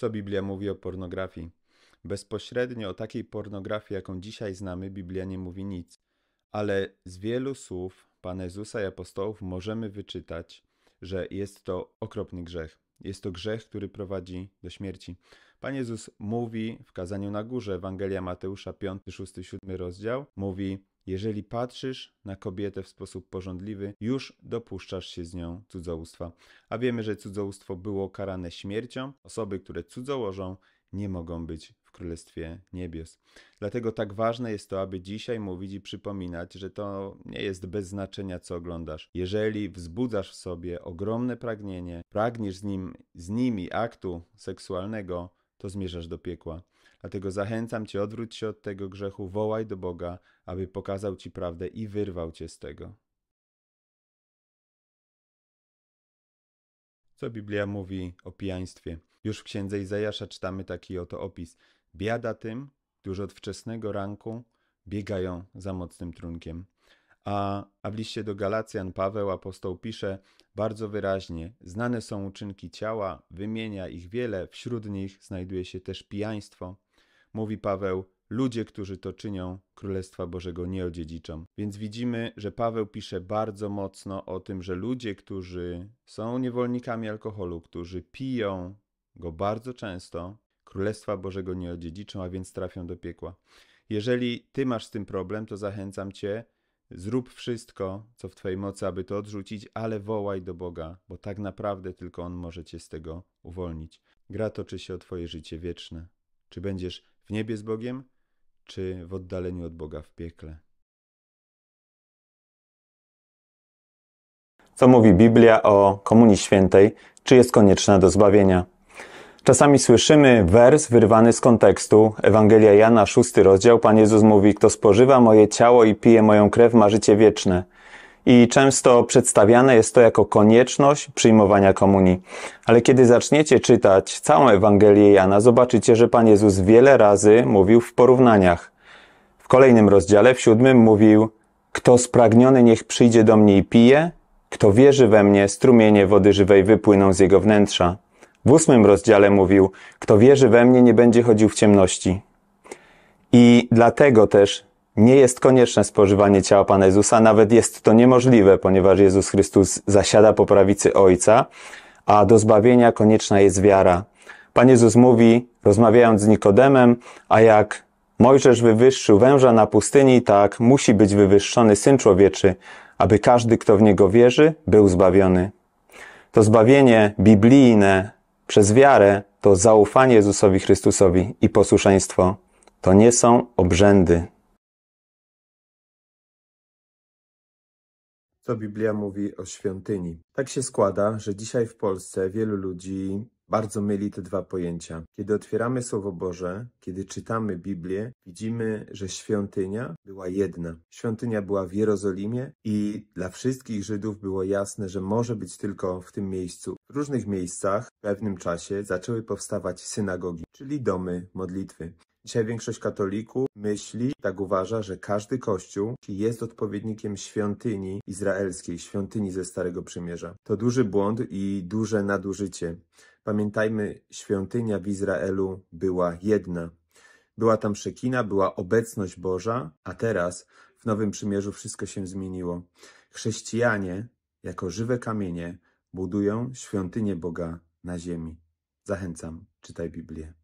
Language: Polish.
Co Biblia mówi o pornografii? Bezpośrednio o takiej pornografii, jaką dzisiaj znamy, Biblia nie mówi nic. Ale z wielu słów Pana Jezusa i apostołów możemy wyczytać, że jest to okropny grzech. Jest to grzech, który prowadzi do śmierci. Pan Jezus mówi w kazaniu na górze, Ewangelia Mateusza 5, 6, 7 rozdział, mówi jeżeli patrzysz na kobietę w sposób pożądliwy, już dopuszczasz się z nią cudzołóstwa. A wiemy, że cudzołóstwo było karane śmiercią. Osoby, które cudzołożą, nie mogą być w Królestwie Niebios. Dlatego tak ważne jest to, aby dzisiaj mówić i przypominać, że to nie jest bez znaczenia, co oglądasz. Jeżeli wzbudzasz w sobie ogromne pragnienie, pragniesz z, nim, z nimi aktu seksualnego, to zmierzasz do piekła. Dlatego zachęcam Cię, odwróć się od tego grzechu, wołaj do Boga, aby pokazał Ci prawdę i wyrwał Cię z tego. Co Biblia mówi o pijaństwie? Już w księdze Izajasza czytamy taki oto opis. Biada tym, którzy od wczesnego ranku biegają za mocnym trunkiem. A, a w liście do Galacjan Paweł apostoł pisze bardzo wyraźnie: Znane są uczynki ciała, wymienia ich wiele, wśród nich znajduje się też pijaństwo mówi Paweł, ludzie, którzy to czynią, Królestwa Bożego nie odziedziczą. Więc widzimy, że Paweł pisze bardzo mocno o tym, że ludzie, którzy są niewolnikami alkoholu, którzy piją go bardzo często, Królestwa Bożego nie odziedziczą, a więc trafią do piekła. Jeżeli ty masz z tym problem, to zachęcam cię, zrób wszystko, co w twojej mocy, aby to odrzucić, ale wołaj do Boga, bo tak naprawdę tylko On może cię z tego uwolnić. Gra toczy się o twoje życie wieczne. Czy będziesz w niebie z Bogiem, czy w oddaleniu od Boga w piekle. Co mówi Biblia o Komunii Świętej? Czy jest konieczna do zbawienia? Czasami słyszymy wers wyrwany z kontekstu. Ewangelia Jana, szósty rozdział. Pan Jezus mówi, kto spożywa moje ciało i pije moją krew, ma życie wieczne i często przedstawiane jest to jako konieczność przyjmowania komunii. Ale kiedy zaczniecie czytać całą Ewangelię Jana, zobaczycie, że Pan Jezus wiele razy mówił w porównaniach. W kolejnym rozdziale, w siódmym, mówił: Kto spragniony, niech przyjdzie do mnie i pije, kto wierzy we mnie, strumienie wody żywej wypłyną z jego wnętrza. W ósmym rozdziale mówił: Kto wierzy we mnie, nie będzie chodził w ciemności. I dlatego też nie jest konieczne spożywanie ciała Pana Jezusa, nawet jest to niemożliwe, ponieważ Jezus Chrystus zasiada po prawicy Ojca, a do zbawienia konieczna jest wiara. Pan Jezus mówi, rozmawiając z Nikodemem, a jak Mojżesz wywyższył węża na pustyni, tak musi być wywyższony Syn Człowieczy, aby każdy, kto w Niego wierzy, był zbawiony. To zbawienie biblijne przez wiarę to zaufanie Jezusowi Chrystusowi i posłuszeństwo. To nie są obrzędy. co Biblia mówi o świątyni. Tak się składa, że dzisiaj w Polsce wielu ludzi bardzo myli te dwa pojęcia. Kiedy otwieramy Słowo Boże, kiedy czytamy Biblię, widzimy, że świątynia była jedna. Świątynia była w Jerozolimie i dla wszystkich Żydów było jasne, że może być tylko w tym miejscu. W różnych miejscach w pewnym czasie zaczęły powstawać synagogi, czyli domy modlitwy. Dzisiaj większość katolików myśli, tak uważa, że każdy kościół jest odpowiednikiem świątyni izraelskiej, świątyni ze Starego Przymierza. To duży błąd i duże nadużycie. Pamiętajmy, świątynia w Izraelu była jedna. Była tam szekina, była obecność Boża, a teraz w Nowym Przymierzu wszystko się zmieniło. Chrześcijanie, jako żywe kamienie, budują świątynię Boga na ziemi. Zachęcam, czytaj Biblię.